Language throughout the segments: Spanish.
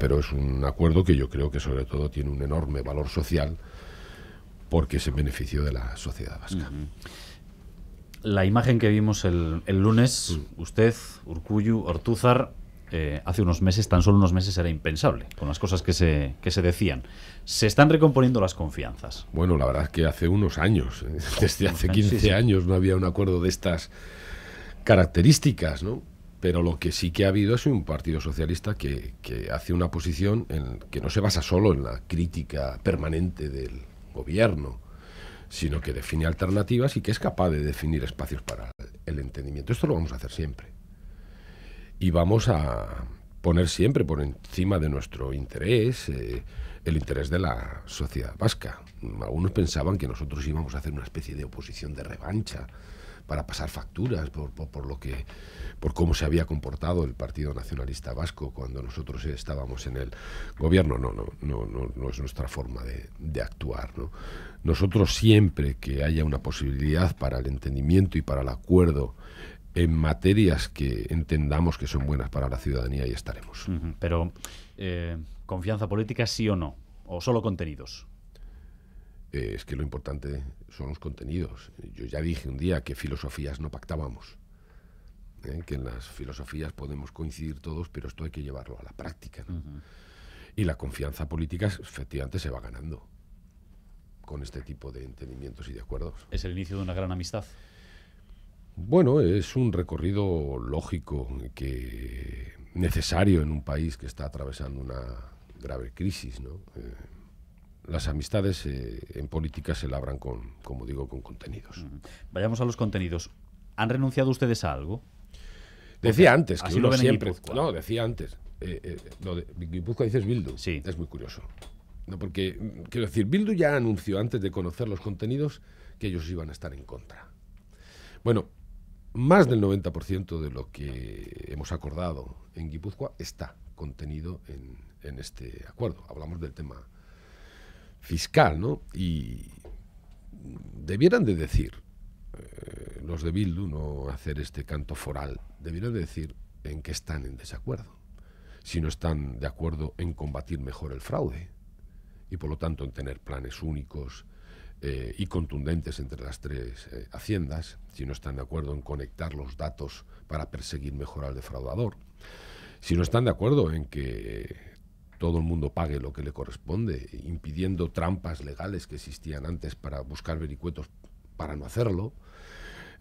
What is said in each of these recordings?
Pero es un acuerdo que yo creo que sobre todo tiene un enorme valor social porque se en beneficio de la sociedad vasca. La imagen que vimos el, lunes, mm. usted, Urcuyu, Ortúzar, eh, hace unos meses, tan solo unos meses, era impensable con las cosas que se, se decían. Se están recomponiendo las confianzas. Bueno, la verdad es que hace unos años, ¿eh? desde hace 15 años, no había un acuerdo de estas características, ¿no? Pero lo que sí que ha habido es un partido socialista que, hace una posición en, que no se basa solo en la crítica permanente del gobierno, sino que define alternativas y que es capaz de definir espacios para el entendimiento. Esto lo vamos a hacer siempre. Y vamos a poner siempre por encima de nuestro interés eh, el interés de la sociedad vasca. Algunos pensaban que nosotros íbamos a hacer una especie de oposición de revancha para pasar facturas por, por, lo que, por cómo se había comportado el Partido Nacionalista Vasco cuando nosotros estábamos en el gobierno. No, no, no, no, no es nuestra forma de, actuar. Nosotros siempre que haya una posibilidad para el entendimiento y para el acuerdo en materias que entendamos que son buenas para la ciudadanía y estaremos. Pero, eh, ¿confianza política sí o no? ¿O solo contenidos? Eh, es que lo importante son los contenidos. Yo ya dije un día que filosofías no pactábamos, ¿eh? que en las filosofías podemos coincidir todos, pero esto hay que llevarlo a la práctica. Y la confianza política efectivamente se va ganando con este tipo de entendimientos y de acuerdos. ¿Es el inicio de una gran amistad? Bueno, es un recorrido lógico que necesario en un país que está atravesando una grave crisis, ¿no? Eh, las amistades eh, en política se labran con, como digo, con contenidos. Mm. Vayamos a los contenidos. ¿Han renunciado ustedes a algo? Decía antes, que siempre. No, decía antes. Eh, eh, Guipúzcoa dices Bildu. Sí. Es muy curioso. No, porque, mm, quiero decir, Bildu ya anunció antes de conocer los contenidos que ellos iban a estar en contra. Bueno, más del 90% de lo que hemos acordado en Guipúzcoa está contenido en este acuerdo. Hablamos del tema fiscal, ¿no? Y debieran de decir, eh, los de Bildu, no hacer este canto foral, debieran de decir en qué están en desacuerdo, si no están de acuerdo en combatir mejor el fraude y por lo tanto en tener planes únicos eh, y contundentes entre las tres eh, haciendas, si no están de acuerdo en conectar los datos para perseguir mejor al defraudador, si no están de acuerdo en que todo el mundo pague lo que le corresponde, impidiendo trampas legales que existían antes para buscar vericuetos para no hacerlo.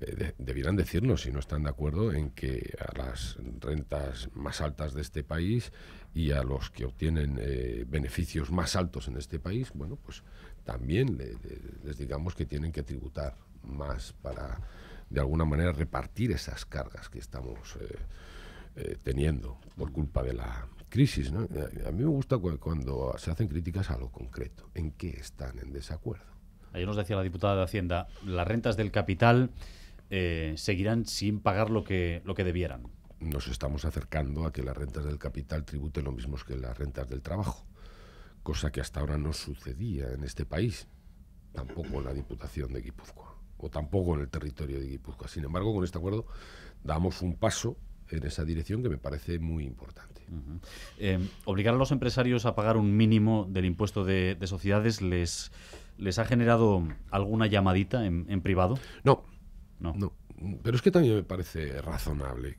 Eh, debieran decirnos si no están de acuerdo en que a las rentas más altas de este país y a los que obtienen eh, beneficios más altos en este país, bueno, pues también les digamos que tienen que tributar más para de alguna manera repartir esas cargas que estamos eh, teniendo por culpa de la, crisis. ¿no? A mí me gusta cuando se hacen críticas a lo concreto, en qué están en desacuerdo. Ayer nos decía la diputada de Hacienda, las rentas del capital eh, seguirán sin pagar lo que, lo que debieran. Nos estamos acercando a que las rentas del capital tributen lo mismo que las rentas del trabajo, cosa que hasta ahora no sucedía en este país, tampoco en la Diputación de Guipúzcoa o tampoco en el territorio de Guipúzcoa. Sin embargo, con este acuerdo damos un paso en esa dirección que me parece muy importante. Eh, obligar a los empresarios a pagar un mínimo del impuesto de, sociedades les, les ha generado alguna llamadita en, privado? No, no, Pero es que también me parece razonable.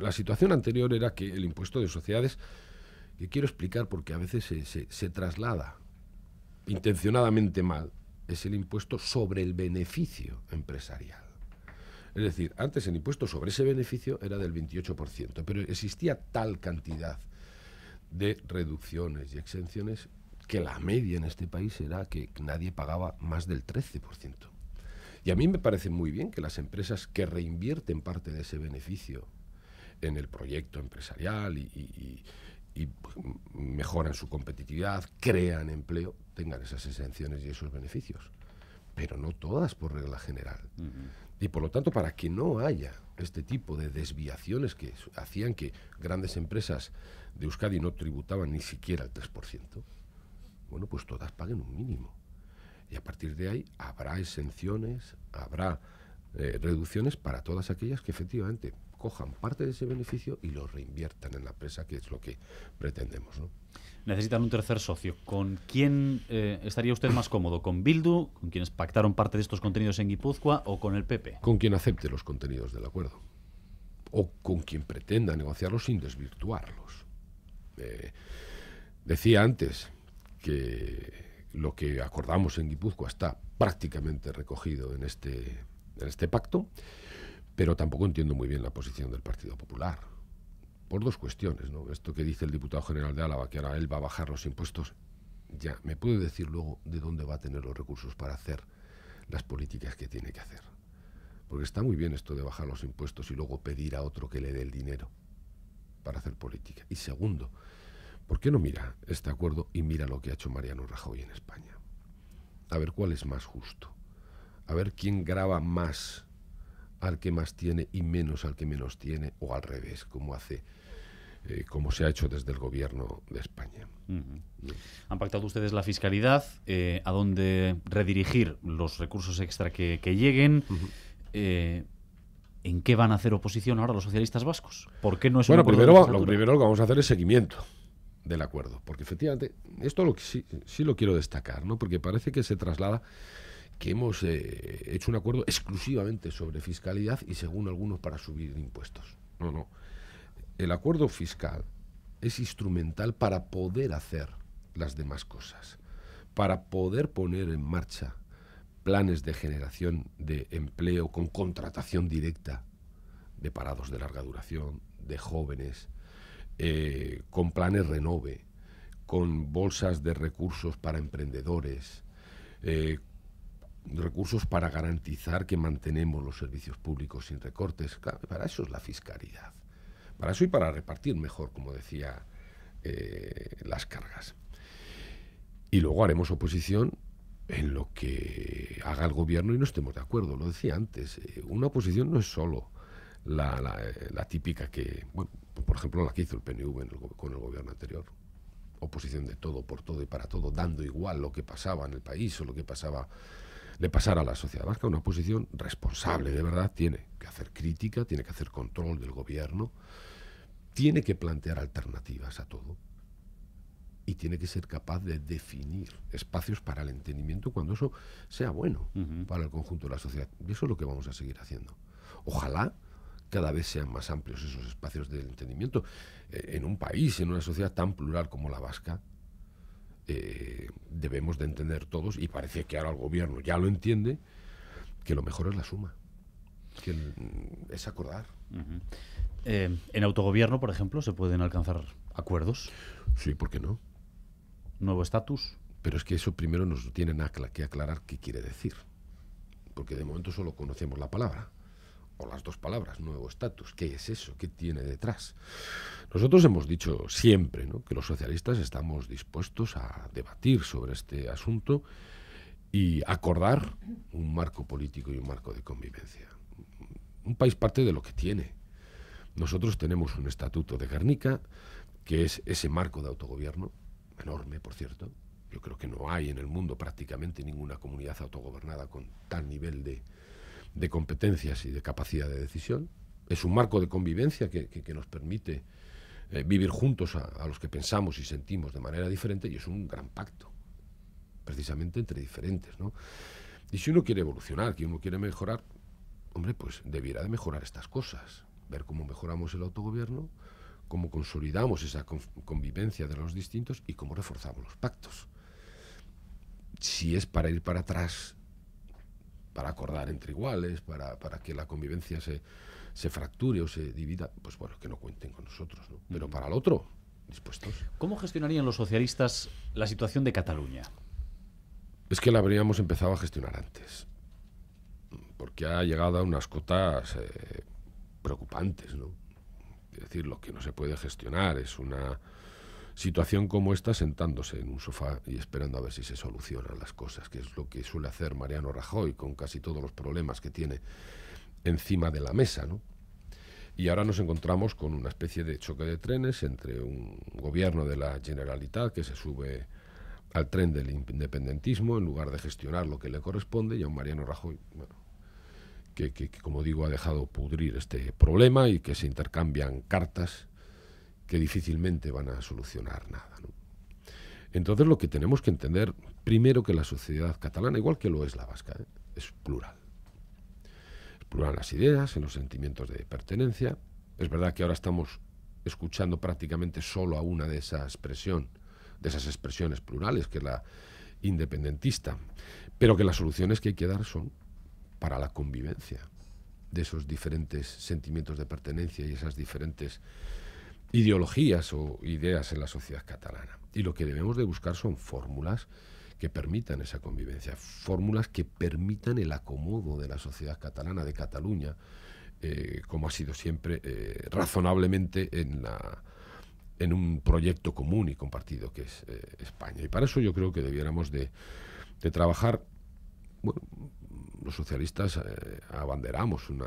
La situación anterior era que el impuesto de sociedades, que quiero explicar porque a veces se traslada intencionadamente mal, es el impuesto sobre el beneficio empresarial. Es decir, antes el impuesto sobre ese beneficio era del 28%, pero existía tal cantidad de reducciones y exenciones que la media en este país era que nadie pagaba más del 13%. Y a mí me parece muy bien que las empresas que reinvierten parte de ese beneficio en el proyecto empresarial y, pues, mejoran su competitividad, crean empleo, tengan esas exenciones y esos beneficios. Pero no todas por regla general. Y por lo tanto, para que no haya este tipo de desviaciones que hacían que grandes empresas de Euskadi no tributaban ni siquiera el 3%, bueno, pues todas paguen un mínimo. Y a partir de ahí habrá exenciones, habrá eh, reducciones para todas aquellas que efectivamente cojan parte de ese beneficio y lo reinviertan en la empresa, que es lo que pretendemos. Necesitan un tercer socio. ¿Con quién eh, estaría usted más cómodo? ¿Con Bildu, con quienes pactaron parte de estos contenidos en Guipúzcoa o con el PP? Con quien acepte los contenidos del acuerdo. O con quien pretenda negociarlos sin desvirtuarlos. Eh, decía antes que lo que acordamos en Guipúzcoa está prácticamente recogido en este en este pacto, pero tampoco entiendo muy bien la posición del Partido Popular. Por dos cuestiones, ¿no? Esto que dice el diputado general de Álava, que ahora él va a bajar los impuestos, ya, ¿me puede decir luego de dónde va a tener los recursos para hacer las políticas que tiene que hacer? Porque está muy bien esto de bajar los impuestos y luego pedir a otro que le dé el dinero para hacer política. Y segundo, ¿por qué no mira este acuerdo y mira lo que ha hecho Mariano Rajoy en España? A ver cuál es más justo a ver quién graba más al que más tiene y menos al que menos tiene, o al revés, como hace eh, como se ha hecho desde el gobierno de España. Han pactado ustedes la fiscalidad, eh, a dónde redirigir los recursos extra que, lleguen. Eh, ¿En qué van a hacer oposición ahora los socialistas vascos? ¿Por qué no es Bueno, primero, lo primero que vamos a hacer es seguimiento del acuerdo, porque efectivamente, esto lo, sí, sí lo quiero destacar, ¿no? porque parece que se traslada que hemos eh, hecho un acuerdo exclusivamente sobre fiscalidad y según algunos para subir impuestos. No, no. El acuerdo fiscal es instrumental para poder hacer las demás cosas, para poder poner en marcha planes de generación de empleo con contratación directa de parados de larga duración, de jóvenes, eh, con planes renove, con bolsas de recursos para emprendedores, eh, recursos para garantizar que mantenemos los servicios públicos sin recortes. para eso es la fiscalidad. Para eso y para repartir mejor, como decía, eh, las cargas. Y luego haremos oposición en lo que haga el gobierno y no estemos de acuerdo. Lo decía antes, eh, una oposición no es solo la, eh, típica que, por ejemplo, la que hizo el PNV con el gobierno anterior. Oposición de todo, por todo y para todo, dando igual lo que pasaba en el país o lo que pasaba de pasar a la sociedad vasca. Una posición responsable, de verdad, tiene que hacer crítica, tiene que hacer control del gobierno, tiene que plantear alternativas a todo y tiene que ser capaz de definir espacios para el entendimiento cuando eso sea bueno para el conjunto de la sociedad. Y eso es lo que vamos a seguir haciendo. Ojalá cada vez sean más amplios esos espacios del entendimiento. Eh, en un país, en una sociedad tan plural como la vasca, eh, debemos de entender todos, y parece que ahora el gobierno ya lo entiende, que lo mejor es la suma, que mm, es acordar. Eh, ¿En autogobierno, por ejemplo, se pueden alcanzar acuerdos? Sí, ¿por qué no? ¿Nuevo estatus? Pero es que eso primero nos tienen que aclarar qué quiere decir, porque de momento solo conocemos la palabra las dos palabras, nuevo estatus. ¿Qué es eso? ¿Qué tiene detrás? Nosotros hemos dicho siempre que los socialistas estamos dispuestos a debatir sobre este asunto y acordar un marco político y un marco de convivencia. Un país parte de lo que tiene. Nosotros tenemos un estatuto de Guernica, que es ese marco de autogobierno, enorme, por cierto. Yo creo que no hay en el mundo prácticamente ninguna comunidad autogobernada con tal nivel de, de competencias y de capacidad de decisión. Es un marco de convivencia que, nos permite eh, vivir juntos a, los que pensamos y sentimos de manera diferente y es un gran pacto, precisamente entre diferentes. ¿no? Y si uno quiere evolucionar, que uno quiere mejorar, hombre, pues debiera de mejorar estas cosas, ver cómo mejoramos el autogobierno, cómo consolidamos esa convivencia de los distintos y cómo reforzamos los pactos. Si es para ir para atrás, para acordar entre iguales, para, para que la convivencia se, se, fracture o se divida, pues bueno, que no cuenten con nosotros, ¿no? Pero para el otro, dispuestos. ¿Cómo gestionarían los socialistas la situación de Cataluña? Es que la habríamos empezado a gestionar antes, porque ha llegado a unas cotas eh, preocupantes, ¿no? Es decir, lo que no se puede gestionar es una situación como esta sentándose en un sofá y esperando a ver si se solucionan las cosas, que es lo que suele hacer Mariano Rajoy con casi todos los problemas que tiene encima de la mesa, ¿no? Y ahora nos encontramos con una especie de choque de trenes entre un gobierno de la Generalitat que se sube al tren del independentismo en lugar de gestionar lo que le corresponde y a un Mariano Rajoy, bueno, que, que como digo ha dejado pudrir este problema y que se intercambian cartas que difícilmente van a solucionar nada. Entonces lo que tenemos que entender, primero que la sociedad catalana, igual que lo es la vasca, ¿eh? es plural. Es plural en las ideas, en los sentimientos de pertenencia. Es verdad que ahora estamos escuchando prácticamente solo a una de esas expresión, de esas expresiones plurales, que es la independentista, pero que las soluciones que hay que dar son para la convivencia de esos diferentes sentimientos de pertenencia y esas diferentes ideologías o ideas en la sociedad catalana. Y lo que debemos de buscar son fórmulas que permitan esa convivencia, fórmulas que permitan el acomodo de la sociedad catalana, de Cataluña, eh, como ha sido siempre eh, razonablemente en, la, en un proyecto común y compartido que es eh, España. Y para eso yo creo que debiéramos de, de trabajar, bueno, los socialistas abanderamos una,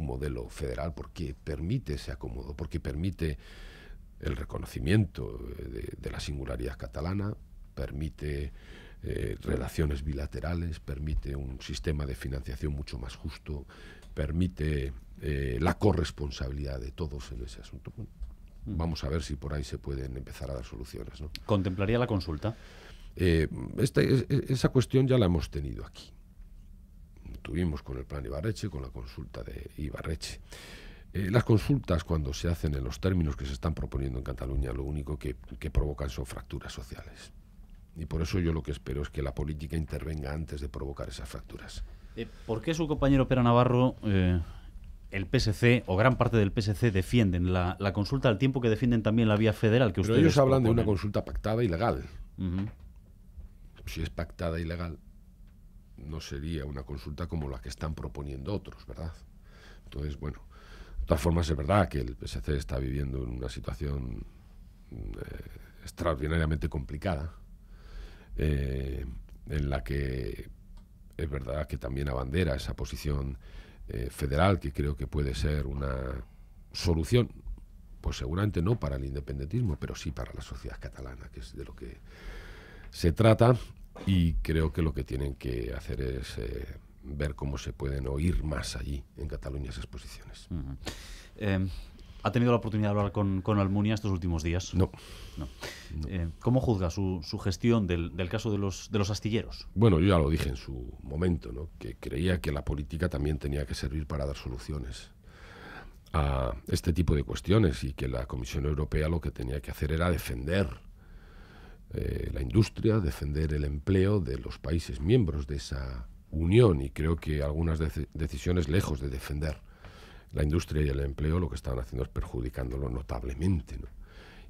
un modelo federal porque permite ese acomodo, porque permite el reconocimiento eh, de, la singularidad catalana, permite eh, relaciones bilaterales, permite un sistema de financiación mucho más justo, permite eh, la corresponsabilidad de todos en ese asunto. Mm. vamos a ver si por ahí se pueden empezar a dar soluciones. ¿Contemplaría la consulta? Este, e, esa cuestión ya la hemos tenido aquí tuvimos con el plan Ibarreche, con la consulta de Ibarreche. Eh, las consultas, cuando se hacen en los términos que se están proponiendo en Cataluña, lo único que, provocan son fracturas sociales. Y por eso yo lo que espero es que la política intervenga antes de provocar esas fracturas. Eh, ¿Por qué su compañero Pera Navarro, eh, el PSC o gran parte del PSC defienden la, consulta al tiempo que defienden también la vía federal que Pero ellos hablan de una consulta pactada y legal. Si es pactada y legal, no sería una consulta como la que están proponiendo otros, ¿verdad? Entonces, bueno, de todas formas es verdad que el PSC está viviendo en una situación eh, extraordinariamente complicada, eh, en la que es verdad que también abandera esa posición eh, federal que creo que puede ser una solución, pues seguramente no para el independentismo, pero sí para la sociedad catalana, que es de lo que se trata y creo que lo que tienen que hacer es eh, ver cómo se pueden oír más allí, en Cataluña, esas exposiciones. Eh, ¿Ha tenido la oportunidad de hablar con, Almunia estos últimos días? No. Eh, ¿Cómo juzga su, gestión del, caso de los, astilleros? Bueno, yo ya lo dije en su momento, que creía que la política también tenía que servir para dar soluciones a este tipo de cuestiones y que la Comisión Europea lo que tenía que hacer era defender eh, la industria, defender el empleo de los países miembros de esa unión y creo que algunas decisiones lejos de defender la industria y el empleo lo que están haciendo es perjudicándolo notablemente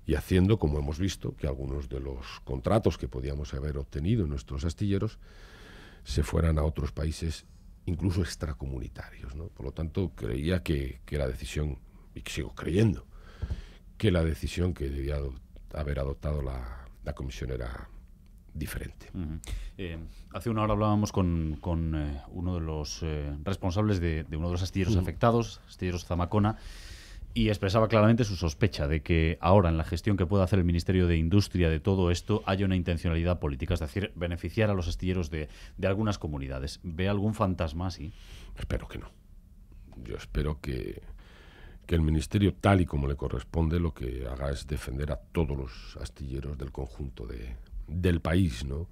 y haciendo, como hemos visto, que algunos de los contratos que podíamos haber obtenido en nuestros astilleros se fueran a otros países incluso extracomunitarios. Por lo tanto, creía que, que la decisión, y sigo creyendo, que la decisión que debía haber adoptado la la comisión era diferente. Eh, hace una hora hablábamos con, eh, uno de los eh, responsables de, uno de los astilleros afectados, astilleros Zamacona, y expresaba claramente su sospecha de que ahora en la gestión que pueda hacer el Ministerio de Industria de todo esto haya una intencionalidad política, es decir, beneficiar a los astilleros de algunas comunidades. ¿Ve algún fantasma así? Espero que no. Yo espero que que el Ministerio, tal y como le corresponde, lo que haga es defender a todos los astilleros del conjunto del país, ¿no?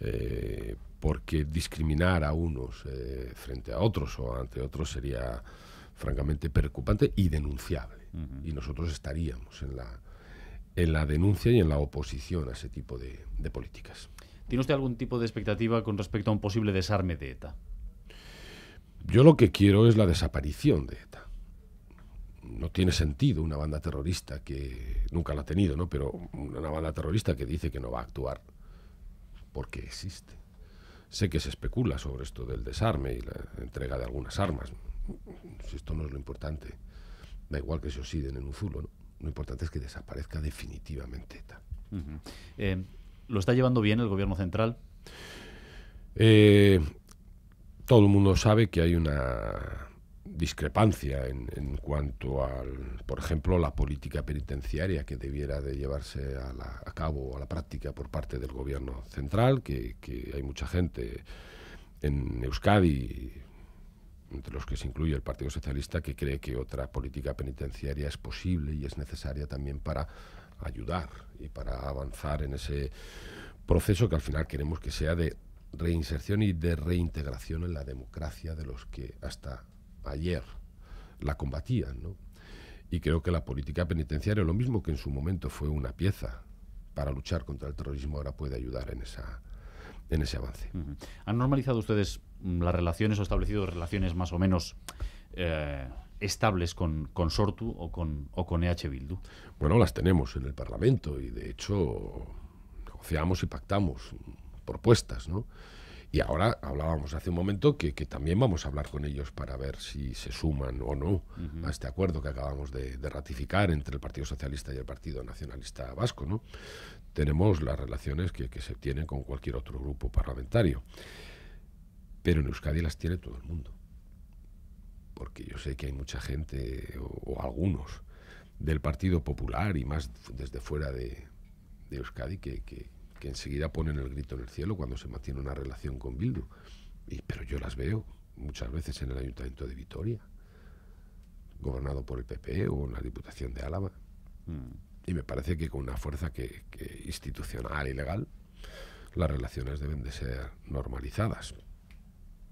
Eh, porque discriminar a unos eh, frente a otros o ante otros sería francamente preocupante y denunciable. Y nosotros estaríamos en la, en la denuncia y en la oposición a ese tipo de, de políticas. ¿Tiene usted algún tipo de expectativa con respecto a un posible desarme de ETA? Yo lo que quiero es la desaparición de ETA no tiene sentido una banda terrorista que nunca la ha tenido, ¿no? Pero una banda terrorista que dice que no va a actuar porque existe. Sé que se especula sobre esto del desarme y la entrega de algunas armas. Si esto no es lo importante, da igual que se osiden en un zulo, ¿no? Lo importante es que desaparezca definitivamente ETA. Eh, ¿Lo está llevando bien el gobierno central? Eh, todo el mundo sabe que hay una discrepancia en, en cuanto al, por ejemplo, la política penitenciaria que debiera de llevarse a, la, a cabo, a la práctica por parte del gobierno central, que, que hay mucha gente en Euskadi, entre los que se incluye el Partido Socialista, que cree que otra política penitenciaria es posible y es necesaria también para ayudar y para avanzar en ese proceso que al final queremos que sea de reinserción y de reintegración en la democracia de los que hasta ayer la combatían. ¿no? Y creo que la política penitenciaria, lo mismo que en su momento fue una pieza para luchar contra el terrorismo, ahora puede ayudar en esa en ese avance. ¿Han normalizado ustedes mm, las relaciones o establecido relaciones más o menos eh, estables con, con Sortu o con, o con EH Bildu? Bueno, las tenemos en el Parlamento y de hecho negociamos y pactamos propuestas, ¿no? Y ahora hablábamos hace un momento que, también vamos a hablar con ellos para ver si se suman o no a este acuerdo que acabamos de, ratificar entre el Partido Socialista y el Partido Nacionalista Vasco. ¿no? Tenemos las relaciones que, se tienen con cualquier otro grupo parlamentario. Pero en Euskadi las tiene todo el mundo. Porque yo sé que hay mucha gente, o, algunos, del Partido Popular y más desde fuera de, Euskadi que que enseguida ponen el grito en el cielo cuando se mantiene una relación con Bildu. pero yo las veo muchas veces en el Ayuntamiento de Vitoria, gobernado por el PP e o en la Diputación de Álava. Mm. Y me parece que con una fuerza que, institucional y legal, las relaciones deben de ser normalizadas.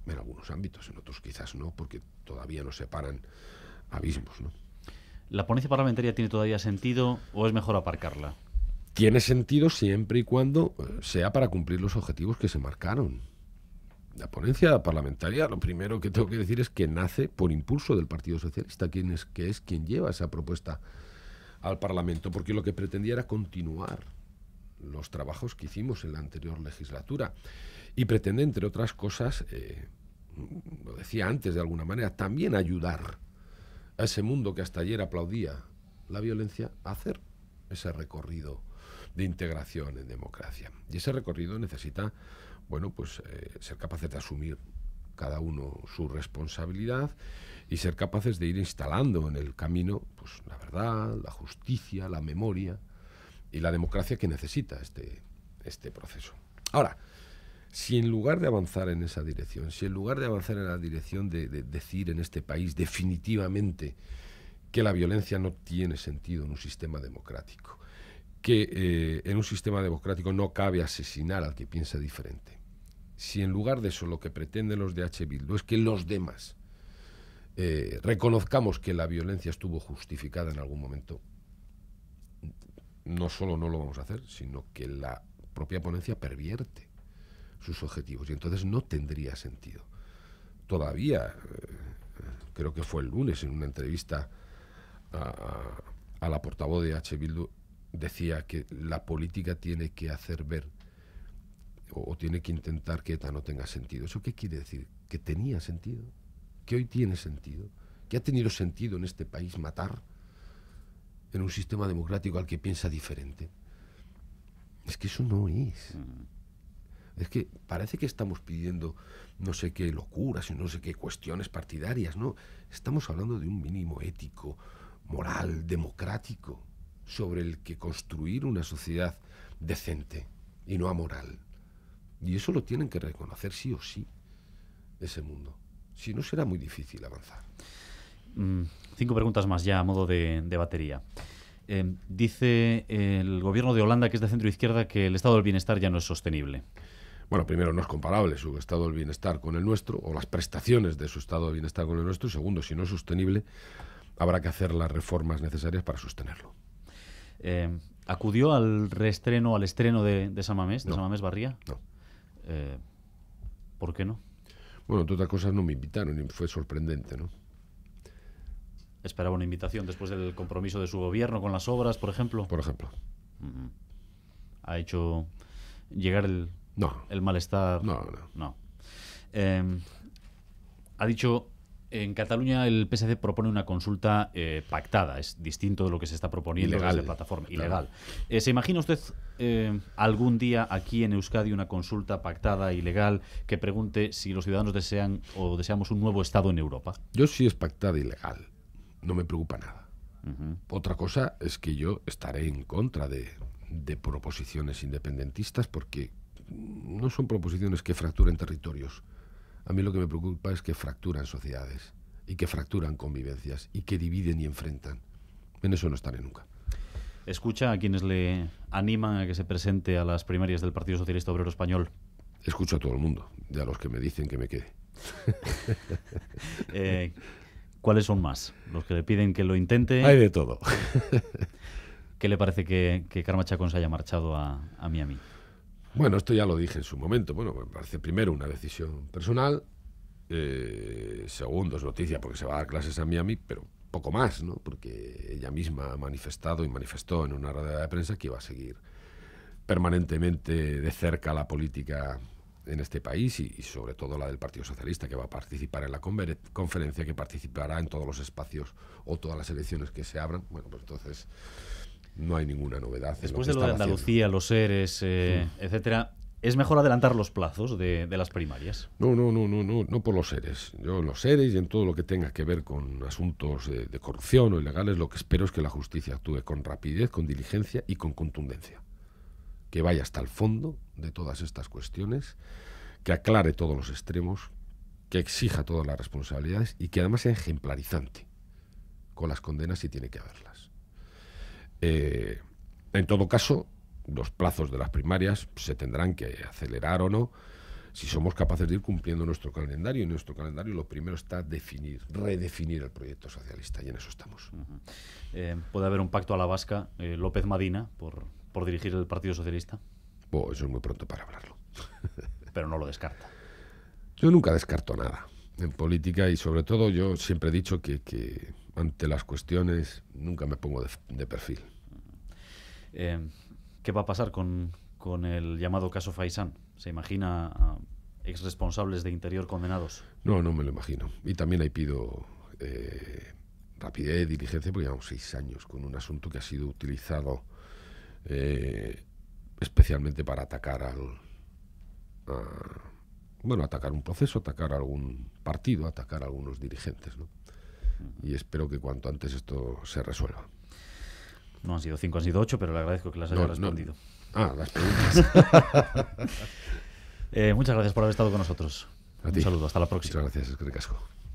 En algunos ámbitos, en otros quizás no, porque todavía nos separan abismos. ¿La ponencia parlamentaria tiene todavía sentido o es mejor aparcarla? tiene sentido siempre y cuando eh, sea para cumplir los objetivos que se marcaron. La ponencia parlamentaria, lo primero que tengo que decir es que nace por impulso del Partido Socialista, quien es, que es quien lleva esa propuesta al Parlamento, porque lo que pretendía era continuar los trabajos que hicimos en la anterior legislatura y pretende, entre otras cosas, eh, lo decía antes de alguna manera, también ayudar a ese mundo que hasta ayer aplaudía la violencia a hacer ese recorrido de integración en democracia. Y ese recorrido necesita, bueno, pues eh, ser capaces de asumir cada uno su responsabilidad y ser capaces de ir instalando en el camino pues, la verdad, la justicia, la memoria y la democracia que necesita este, este proceso. Ahora, si en lugar de avanzar en esa dirección, si en lugar de avanzar en la dirección de decir en este país definitivamente que la violencia no tiene sentido en un sistema democrático, que eh, en un sistema democrático no cabe asesinar al que piensa diferente. Si en lugar de eso lo que pretenden los de H. Bildu es que los demás eh, reconozcamos que la violencia estuvo justificada en algún momento, no solo no lo vamos a hacer, sino que la propia ponencia pervierte sus objetivos y entonces no tendría sentido. Todavía, eh, creo que fue el lunes en una entrevista a, a la portavoz de H. Bildu, decía que la política tiene que hacer ver o, tiene que intentar que ETA no tenga sentido. ¿Eso qué quiere decir? Que tenía sentido, que hoy tiene sentido, que ha tenido sentido en este país matar en un sistema democrático al que piensa diferente. Es que eso no es. Mm. Es que parece que estamos pidiendo no sé qué locuras y no sé qué cuestiones partidarias, no. Estamos hablando de un mínimo ético, moral, democrático sobre el que construir una sociedad decente y no amoral. Y eso lo tienen que reconocer sí o sí, ese mundo. Si no, será muy difícil avanzar. Mm, cinco preguntas más ya a modo de, batería. Eh, dice eh, el gobierno de Holanda, que es de centro izquierda, que el estado del bienestar ya no es sostenible. Bueno, primero, no es comparable su estado del bienestar con el nuestro, o las prestaciones de su estado del bienestar con el nuestro. Y segundo, si no es sostenible, habrá que hacer las reformas necesarias para sostenerlo. Em, ¿Acudió al reestreno, al estreno de, Samamés? de Barría? No. Eh, ¿Por qué no? Bueno, entre otras cosas no me invitaron y fue sorprendente, ¿no? ¿Esperaba una invitación después del compromiso de su gobierno con las obras, por ejemplo? Por ejemplo. Mm-hmm. ¿Ha hecho llegar el, malestar? No, no. Em, ha dicho en Cataluña el PSC propone una consulta eh, pactada, es distinto de lo que se está proponiendo en la plataforma, ilegal. Eh, ¿Se imagina usted eh, algún día aquí en Euskadi una consulta pactada, ilegal, que pregunte si los ciudadanos desean o deseamos un nuevo Estado en Europa? Yo sí es pactada ilegal, no me preocupa nada. Otra cosa es que yo estaré en contra de proposiciones independentistas porque no son proposiciones que fracturen territorios a mí lo que me preocupa es que fracturan sociedades y que fracturan convivencias y que dividen y enfrentan. En eso no estaré nunca. ¿Escucha a quienes le animan a que se presente a las primarias del Partido Socialista Obrero Español? Escucho a todo el mundo y a los que me dicen que me quede. Eh, ¿Cuáles son más? ¿Los que le piden que lo intente? Hay de todo. ¿Qué le parece que, Karma Chacón se haya marchado a, a Miami? Bueno, esto ya lo dije en su momento. Bueno, me parece primero una decisión personal, eh, segundo es noticia porque se va a dar clases a Miami, pero poco más, ¿no? Porque ella misma ha manifestado y manifestó en una rueda de prensa que iba a seguir permanentemente de cerca la política en este país y, y, sobre todo la del Partido Socialista, que va a participar en la conferencia, que participará en todos los espacios o todas las elecciones que se abran. Bueno, pues entonces no hay ninguna novedad. Después en lo de lo de Andalucía, los seres, eh, hmm. etcétera, ¿es mejor adelantar los plazos de, las primarias? No, no, no, no, no, no por los seres. Yo en los seres y en todo lo que tenga que ver con asuntos de, de corrupción o ilegales, lo que espero es que la justicia actúe con rapidez, con diligencia y con contundencia. Que vaya hasta el fondo de todas estas cuestiones, que aclare todos los extremos, que exija todas las responsabilidades y que además sea ejemplarizante con las condenas si tiene que haberlas. Eh, en todo caso, los plazos de las primarias se tendrán que acelerar o no si somos capaces de ir cumpliendo nuestro calendario. Y nuestro calendario lo primero está definir, redefinir el proyecto socialista, y en eso estamos. Eh, ¿Puede haber un pacto a la vasca eh, López Madina por, por, dirigir el Partido Socialista? eso es muy pronto para hablarlo. Pero no lo descarta. Yo nunca descarto nada en política y sobre todo yo siempre he dicho que ante las cuestiones nunca me pongo de, perfil. Em, ¿Qué va a pasar con, el llamado caso Faisán? ¿Se imagina ex responsables de interior condenados? No, no me lo imagino. Y también ahí pido eh, rapidez, diligencia, porque llevamos seis años con un asunto que ha sido utilizado eh, especialmente para atacar al. bueno, atacar un proceso, atacar algún partido, atacar a algunos dirigentes, ¿no? y espero que cuanto antes esto se resuelva. No han sido cinco, han sido ocho, pero le agradezco que las haya respondido. Ah, las preguntas. Eh, muchas gracias por haber estado con nosotros. Un saludo, hasta la próxima. Muchas gracias, es que